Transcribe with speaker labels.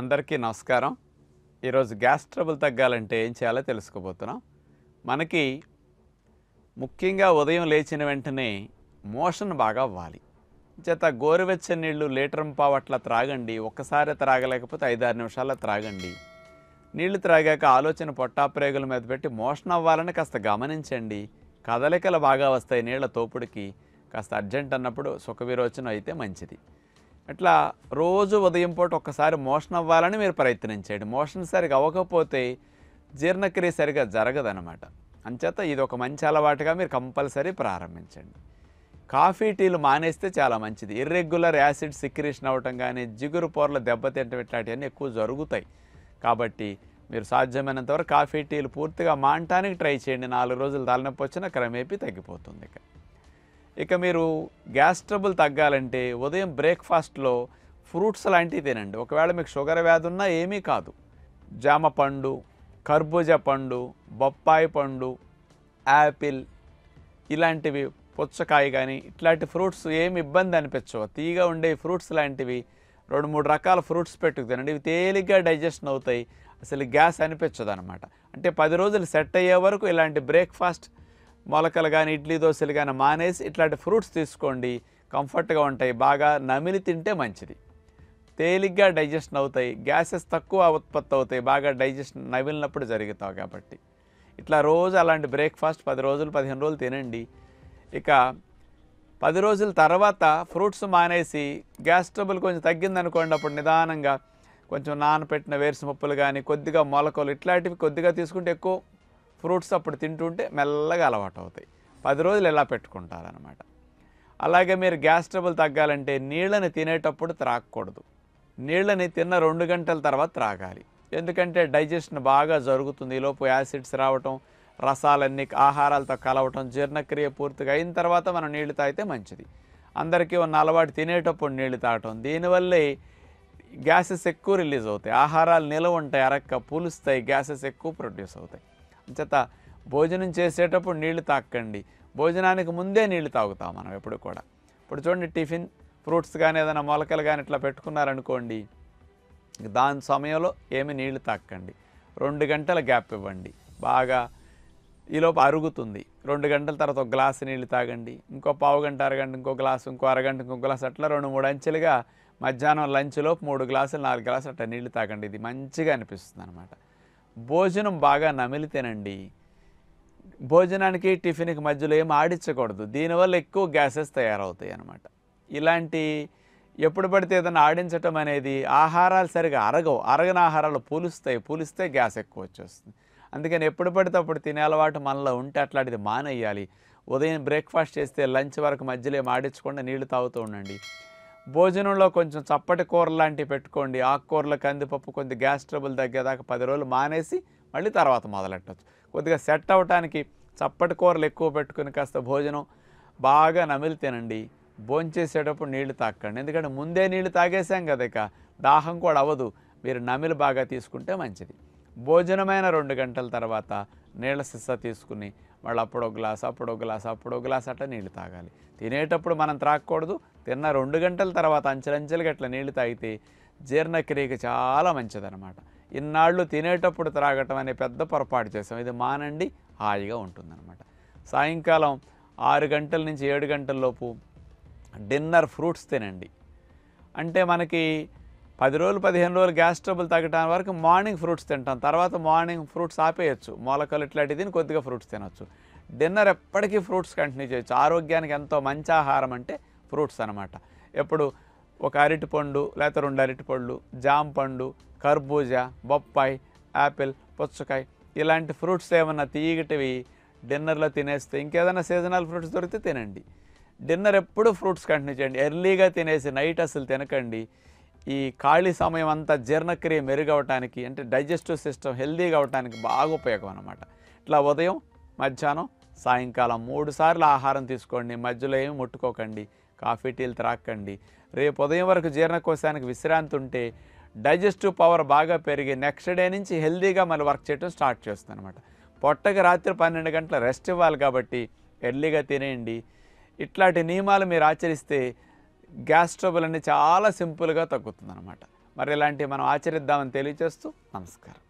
Speaker 1: అందరికీ నమస్కారం ఈరోజు గ్యాస్ ట్రబుల్ తగ్గాలంటే ఏం చేయాలో తెలుసుకోబోతున్నాం మనకి ముఖ్యంగా ఉదయం లేచిన వెంటనే మోషన్ బాగా అవ్వాలి చేత గోరువెచ్చని నీళ్లు లీటర్ పావు అట్లా త్రాగండి ఒక్కసారి త్రాగలేకపోతే ఐదారు నిమిషాల్లో త్రాగండి నీళ్లు త్రాగాక ఆలోచన పొట్టాప్రేగుల మీద పెట్టి మోషన్ అవ్వాలని కాస్త గమనించండి కదలికలు బాగా వస్తాయి నీళ్ల తోపుడికి కాస్త అర్జెంట్ అన్నప్పుడు సుఖవిరోచనం అయితే మంచిది అట్లా రోజు ఉదయం పూట ఒక్కసారి మోషన్ అవ్వాలని మీరు ప్రయత్నం చేయండి మోషన్ సరిగా అవ్వకపోతే జీర్ణక్రియ సరిగా జరగదనమాట అంచేత ఇది ఒక మంచి అలవాటుగా మీరు కంపల్సరీ ప్రారంభించండి కాఫీ టీలు మానేస్తే చాలా మంచిది ఇర్రెగ్యులర్ యాసిడ్ సిక్రేషన్ అవ్వటం కానీ జిగురు పొరల దెబ్బతింటం ఇట్లాంటివన్నీ ఎక్కువ జరుగుతాయి కాబట్టి మీరు సాధ్యమైనంతవరకు కాఫీ టీలు పూర్తిగా మానటానికి ట్రై చేయండి నాలుగు రోజులు తలనొప్పి వచ్చినా క్రమేపీ తగ్గిపోతుంది ఇక ఇక మీరు గ్యాస్ ట్రబుల్ తగ్గాలంటే ఉదయం బ్రేక్ఫాస్ట్లో ఫ్రూట్స్ లాంటివి తినండి ఒకవేళ మీకు షుగర్ వ్యాధి ఉన్నా ఏమీ కాదు జామ పండు కర్బూజ పండు బొప్పాయి పండు యాపిల్ ఇలాంటివి పుచ్చకాయ కానీ ఇట్లాంటి ఫ్రూట్స్ ఏమి ఇబ్బంది అనిపించవు తీగా ఉండే ఫ్రూట్స్ లాంటివి రెండు మూడు రకాల ఫ్రూట్స్ పెట్టుకు తినండి ఇవి తేలిగ్గా డైజెషన్ అవుతాయి అసలు గ్యాస్ అనిపించదు అనమాట అంటే పది రోజులు సెట్ అయ్యే వరకు ఇలాంటి బ్రేక్ఫాస్ట్ మొలకలు కానీ ఇడ్లీ దోశలు కానీ మానేసి ఇట్లాంటి ఫ్రూట్స్ తీసుకోండి కంఫర్ట్గా ఉంటాయి బాగా నమిలి తింటే మంచిది తేలిగ్గా డైజెషన్ అవుతాయి గ్యాసెస్ తక్కువ ఉత్పత్తి అవుతాయి బాగా డైజెషన్ నమిలినప్పుడు జరుగుతావు కాబట్టి ఇట్లా రోజు అలాంటి బ్రేక్ఫాస్ట్ పది రోజులు పదిహేను రోజులు తినండి ఇక పది రోజుల తర్వాత ఫ్రూట్స్ మానేసి గ్యాస్ ట్రబుల్ కొంచెం తగ్గిందనుకోండి అప్పుడు నిదానంగా కొంచెం నానపెట్టిన వేరుసపప్పులు కానీ కొద్దిగా మొలకలు ఇట్లాంటివి కొద్దిగా తీసుకుంటే ఎక్కువ ఫ్రూట్స్ అప్పుడు తింటుంటే మెల్లగా అలవాటు అవుతాయి పది రోజులు ఇలా పెట్టుకుంటారనమాట అలాగే మీరు గ్యాస్ ట్రబుల్ తగ్గాలంటే నీళ్ళని తినేటప్పుడు త్రాగకూడదు నీళ్ళని తిన్న రెండు గంటల తర్వాత త్రాగాలి ఎందుకంటే డైజెషన్ బాగా జరుగుతుంది ఈలోపు యాసిడ్స్ రావటం రసాలన్నీ ఆహారాలతో కలవటం జీర్ణక్రియ పూర్తిగా అయిన తర్వాత మనం నీళ్లు తాగితే మంచిది అందరికీ ఉన్న అలవాటు తినేటప్పుడు నీళ్లు తాగటం దీనివల్లే గ్యాసెస్ ఎక్కువ రిలీజ్ అవుతాయి ఆహారాలు నిలవ ఉంటాయి అరక్క పులుస్తాయి గ్యాసెస్ ఎక్కువ ప్రొడ్యూస్ అవుతాయి అంచేత భోజనం చేసేటప్పుడు నీళ్లు తాకండి భోజనానికి ముందే నీళ్లు తాగుతాం మనం ఎప్పుడు కూడా ఇప్పుడు చూడండి టిఫిన్ ఫ్రూట్స్ కానీ ఏదైనా మొలకలు కానీ ఇట్లా పెట్టుకున్నారనుకోండి దాని సమయంలో ఏమి నీళ్లు తాకండి రెండు గంటల గ్యాప్ ఇవ్వండి బాగా ఈలోపు అరుగుతుంది రెండు గంటల తర్వాత ఒక గ్లాసు నీళ్లు తాగండి ఇంకో పావు గంట అరగంట ఇంకో గ్లాసు ఇంకో అరగంట ఇంకో గ్లాసు అట్లా రెండు మూడు అంచెలుగా మధ్యాహ్నం లంచ్లోపు మూడు గ్లాసులు నాలుగు గ్లాసులు అట్లా నీళ్లు తాగండి ఇది మంచిగా అనిపిస్తుంది అనమాట భోజనం బాగా నమిలితేనండి భోజనానికి టిఫిన్కి మధ్యలో ఏం ఆడించకూడదు దీనివల్ల ఎక్కువ గ్యాసెస్ తయారవుతాయి అనమాట ఇలాంటి ఎప్పుడు పడితే ఏదైనా ఆడించటం అనేది ఆహారాలు సరిగా అరగవు అరగని ఆహారాలు పూలుస్తాయి పూలిస్తే గ్యాస్ ఎక్కువ వచ్చేస్తుంది అందుకని ఎప్పుడు పడితే అప్పుడు తినే అలవాటు మనలో ఉంటే అట్లాంటిది మానేయాలి ఉదయం బ్రేక్ఫాస్ట్ చేస్తే లంచ్ వరకు మధ్యలో ఏం ఆడించకుండా నీళ్లు తాగుతూ ఉండండి భోజనంలో కొంచెం చప్పటి కూర లాంటివి పెట్టుకోండి ఆకుకూరలు కందిపప్పు కొంచెం గ్యాస్ ట్రబుల్ తగ్గేదాకా పది రోజులు మానేసి మళ్ళీ తర్వాత మొదలెట్టవచ్చు కొద్దిగా సెట్ అవ్వటానికి చప్పటి కూరలు ఎక్కువ పెట్టుకుని కాస్త భోజనం బాగా నమిలి తినండి భోంచేసేటప్పుడు నీళ్లు తాకండి ఎందుకంటే ముందే నీళ్లు తాగేసాం కదా ఇక దాహం కూడా అవ్వదు మీరు నమిలి బాగా తీసుకుంటే మంచిది భోజనమైన రెండు గంటల తర్వాత నీళ్ళ సిస్స తీసుకుని మళ్ళీ అప్పుడో గ్లాస్ అప్పుడో గ్లాస్ అప్పుడో గ్లాస్ అట్లా నీళ్ళు తాగాలి తినేటప్పుడు మనం త్రాగకూడదు తిన్న రెండు గంటల తర్వాత అంచెలంచెలుగా అట్లా నీళ్ళు తాగితే జీర్ణక్రియకి చాలా మంచిదన్నమాట ఇన్నాళ్ళు తినేటప్పుడు త్రాగటం అనే పెద్ద పొరపాటు చేసాం ఇది మానండి హాయిగా ఉంటుందన్నమాట సాయంకాలం ఆరు గంటల నుంచి ఏడు గంటల లోపు డిన్నర్ ఫ్రూట్స్ తినండి అంటే మనకి పది రోజులు పదిహేను రోజులు గ్యాస్ ట్రబుల్ తగ్గటం వరకు మార్నింగ్ ఫ్రూట్స్ తింటాం తర్వాత మార్నింగ్ ఫ్రూట్స్ ఆపేయచ్చు మొలకలు ఇట్లాంటి తిని కొద్దిగా ఫ్రూట్స్ తినొచ్చు డిన్నర్ ఎప్పటికీ ఫ్రూట్స్ కంటిన్యూ చేయొచ్చు ఆరోగ్యానికి ఎంతో మంచి ఆహారం అంటే ఫ్రూట్స్ అనమాట ఎప్పుడు ఒక అరటిపండు లేకపోతే రెండు అరటిపండ్లు జామ పండు కర్బూజా బొప్పాయి యాపిల్ పుచ్చకాయ ఇలాంటి ఫ్రూట్స్ ఏమన్నా తీయగటివి డిన్నర్లో తినేస్తే ఇంకేదైనా సీజనల్ ఫ్రూట్స్ దొరికితే తినండి డిన్నర్ ఎప్పుడు ఫ్రూట్స్ కంటిన్యూ చేయండి ఎర్లీగా తినేసి నైట్ అసలు తినకండి ఈ ఖాళీ సమయం అంతా జీర్ణక్రియ మెరుగవటానికి అంటే డైజెస్టివ్ సిస్టమ్ హెల్దీగా అవటానికి బాగా ఉపయోగం అనమాట ఇట్లా ఉదయం మధ్యాహ్నం సాయంకాలం మూడు సార్లు ఆహారం తీసుకోండి మధ్యలో ఏమి ముట్టుకోకండి కాఫీ టీలు త్రాక్కండి రేపు ఉదయం వరకు జీర్ణకోశానికి విశ్రాంతి ఉంటే డైజెస్టివ్ పవర్ బాగా పెరిగి నెక్స్ట్ డే నుంచి హెల్దీగా మళ్ళీ వర్క్ చేయడం స్టార్ట్ చేస్తుంది అనమాట పొట్టకి రాత్రి పన్నెండు గంటల రెస్ట్ ఇవ్వాలి కాబట్టి ఎర్లీగా తినేయండి ఇట్లాంటి నియమాలు మీరు ఆచరిస్తే గ్యాస్ ట్రబుల్ అనేది చాలా సింపుల్గా తగ్గుతుంది అనమాట మరి ఇలాంటివి మనం ఆచరిద్దామని తెలియచేస్తూ నమస్కారం